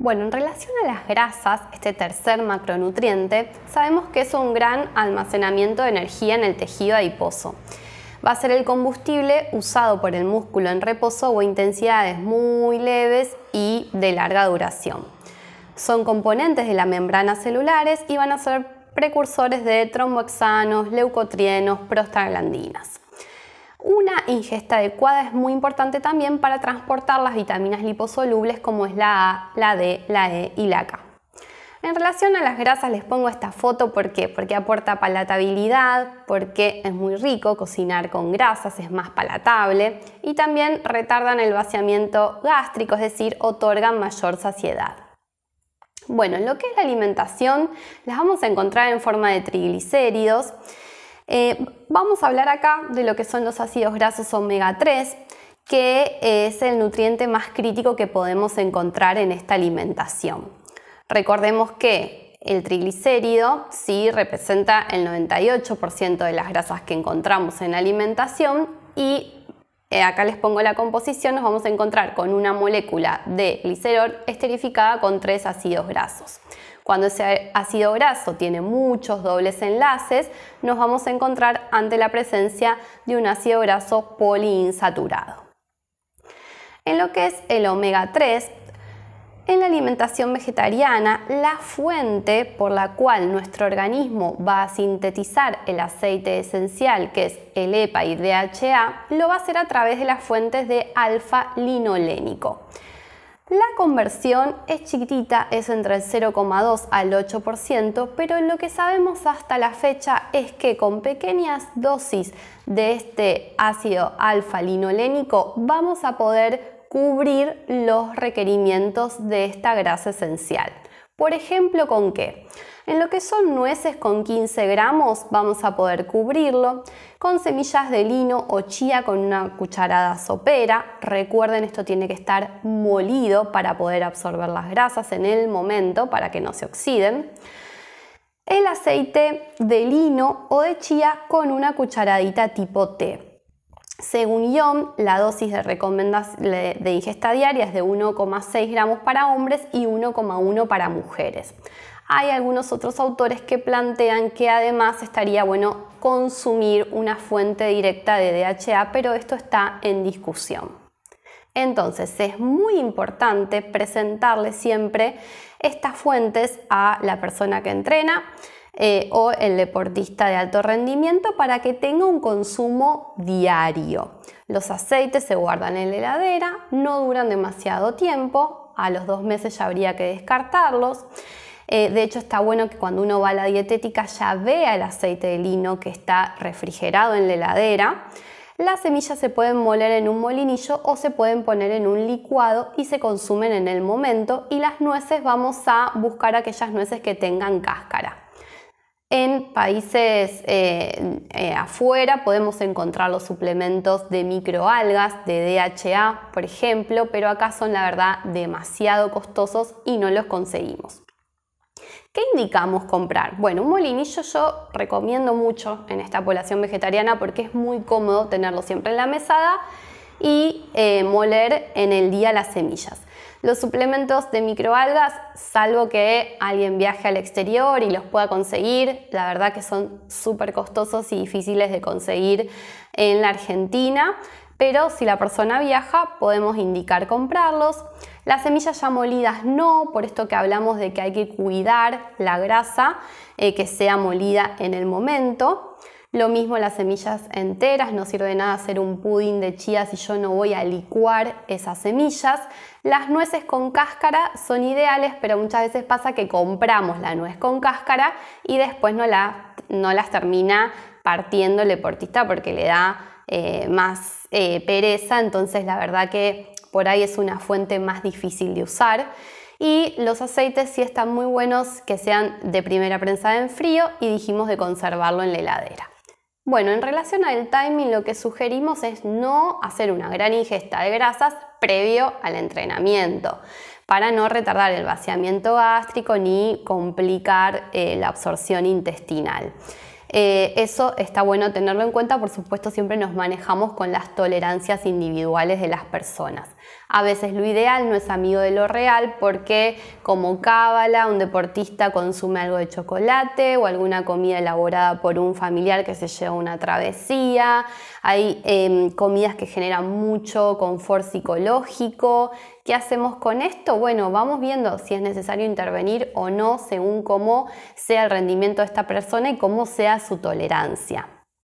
Bueno, en relación a las grasas, este tercer macronutriente, sabemos que es un gran almacenamiento de energía en el tejido adiposo. Va a ser el combustible usado por el músculo en reposo o intensidades muy leves y de larga duración. Son componentes de la membrana celulares y van a ser precursores de tromboxanos, leucotrienos, prostaglandinas. Una ingesta adecuada es muy importante también para transportar las vitaminas liposolubles como es la A, la D, la E y la K. En relación a las grasas les pongo esta foto porque aporta palatabilidad, porque es muy rico cocinar con grasas, es más palatable y también retardan el vaciamiento gástrico, es decir, otorgan mayor saciedad. Bueno, lo que es la alimentación las vamos a encontrar en forma de triglicéridos eh, vamos a hablar acá de lo que son los ácidos grasos omega 3, que es el nutriente más crítico que podemos encontrar en esta alimentación. Recordemos que el triglicérido sí representa el 98% de las grasas que encontramos en la alimentación y eh, acá les pongo la composición, nos vamos a encontrar con una molécula de glicerol esterificada con tres ácidos grasos. Cuando ese ácido graso tiene muchos dobles enlaces, nos vamos a encontrar ante la presencia de un ácido graso poliinsaturado. En lo que es el omega 3, en la alimentación vegetariana, la fuente por la cual nuestro organismo va a sintetizar el aceite esencial, que es el EPA y DHA, lo va a hacer a través de las fuentes de alfa-linolénico. La conversión es chiquitita, es entre el 0,2 al 8%, pero lo que sabemos hasta la fecha es que con pequeñas dosis de este ácido alfa-linolénico vamos a poder cubrir los requerimientos de esta grasa esencial. Por ejemplo, ¿con qué? En lo que son nueces con 15 gramos vamos a poder cubrirlo, con semillas de lino o chía con una cucharada sopera. Recuerden, esto tiene que estar molido para poder absorber las grasas en el momento para que no se oxiden el aceite de lino o de chía con una cucharadita tipo té. Según IOM, la dosis de, de ingesta diaria es de 1,6 gramos para hombres y 1,1 para mujeres. Hay algunos otros autores que plantean que además estaría bueno consumir una fuente directa de DHA, pero esto está en discusión. Entonces es muy importante presentarle siempre estas fuentes a la persona que entrena eh, o el deportista de alto rendimiento para que tenga un consumo diario. Los aceites se guardan en la heladera, no duran demasiado tiempo, a los dos meses ya habría que descartarlos. Eh, de hecho, está bueno que cuando uno va a la dietética ya vea el aceite de lino que está refrigerado en la heladera. Las semillas se pueden moler en un molinillo o se pueden poner en un licuado y se consumen en el momento. Y las nueces vamos a buscar aquellas nueces que tengan cáscara. En países eh, eh, afuera podemos encontrar los suplementos de microalgas, de DHA, por ejemplo, pero acá son la verdad demasiado costosos y no los conseguimos. ¿Qué indicamos comprar? Bueno, un molinillo yo recomiendo mucho en esta población vegetariana porque es muy cómodo tenerlo siempre en la mesada y eh, moler en el día las semillas. Los suplementos de microalgas, salvo que alguien viaje al exterior y los pueda conseguir, la verdad que son súper costosos y difíciles de conseguir en la Argentina, pero si la persona viaja podemos indicar comprarlos. Las semillas ya molidas no, por esto que hablamos de que hay que cuidar la grasa eh, que sea molida en el momento. Lo mismo las semillas enteras, no sirve de nada hacer un pudín de chía si yo no voy a licuar esas semillas. Las nueces con cáscara son ideales, pero muchas veces pasa que compramos la nuez con cáscara y después no, las termina partiendo el deportista porque le da eh, más eh, pereza, entonces la verdad que por ahí es una fuente más difícil de usar. Y los aceites sí están muy buenos que sean de primera prensa en frío y dijimos de conservarlo en la heladera. Bueno, en relación al timing, lo que sugerimos es no hacer una gran ingesta de grasas previo al entrenamiento para no retardar el vaciamiento gástrico ni complicar eh, la absorción intestinal. Eh, eso está bueno tenerlo en cuenta, por supuesto siempre nos manejamos con las tolerancias individuales de las personas. A veces lo ideal no es amigo de lo real porque como cábala un deportista consume algo de chocolate o alguna comida elaborada por un familiar que se lleva una travesía. Hay em, comidas que generan mucho confort psicológico. ¿Qué hacemos con esto? Bueno, vamos viendo si es necesario intervenir o no según cómo sea el rendimiento de esta persona y cómo sea su tolerancia.